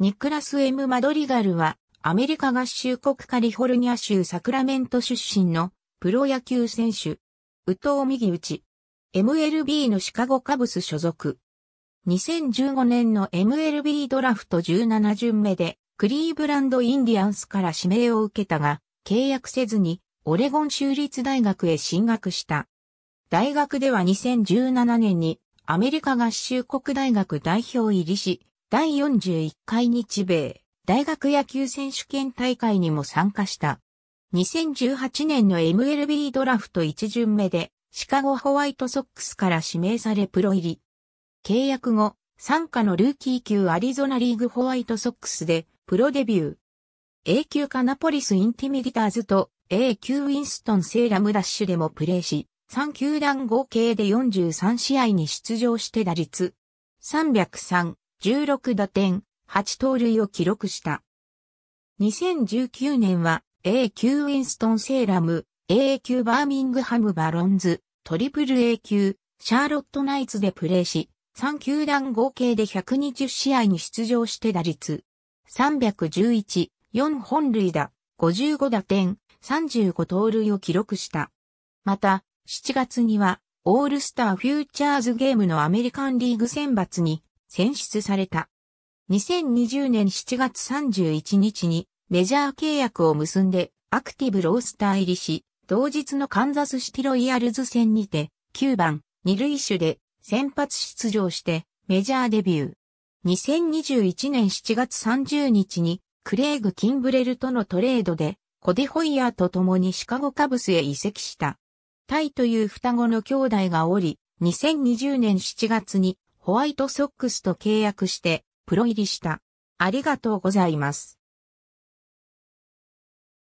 ニクラス・エム・マドリガルは、アメリカ合衆国カリフォルニア州サクラメント出身のプロ野球選手。宇藤右打ち。MLB のシカゴカブス所属。2015年の MLB ドラフト17巡目で、クリーブランド・インディアンスから指名を受けたが、契約せずに、オレゴン州立大学へ進学した。大学では2017年に、アメリカ合衆国大学代表入りし、第41回日米大学野球選手権大会にも参加した。2018年の MLB ドラフト1巡目でシカゴホワイトソックスから指名されプロ入り。契約後、参加のルーキー級アリゾナリーグホワイトソックスでプロデビュー。A 級カナポリスインティミリターズと A 級ウィンストンセーラムダッシュでもプレーし、3球団合計で43試合に出場して打率303、16打点、8盗塁を記録した。2019年は A 級ウィンストン・セーラム、A 級バーミングハム・バロンズ、トリプル A 級、シャーロット・ナイツでプレーし、3球団合計で120試合に出場して打率。311、4本塁打、55打点、35盗塁を記録した。また、7月には、オールスターフューチャーズゲームのアメリカンリーグ選抜に選出された。2020年7月31日にメジャー契約を結んでアクティブロースター入りし、同日のカンザスシティロイヤルズ戦にて9番2塁手で先発出場してメジャーデビュー。2021年7月30日にクレイグ・キンブレルとのトレードでコディ・ホイヤーと共にシカゴカブスへ移籍した。タイという双子の兄弟がおり、2020年7月にホワイトソックスと契約してプロ入りした。ありがとうございます。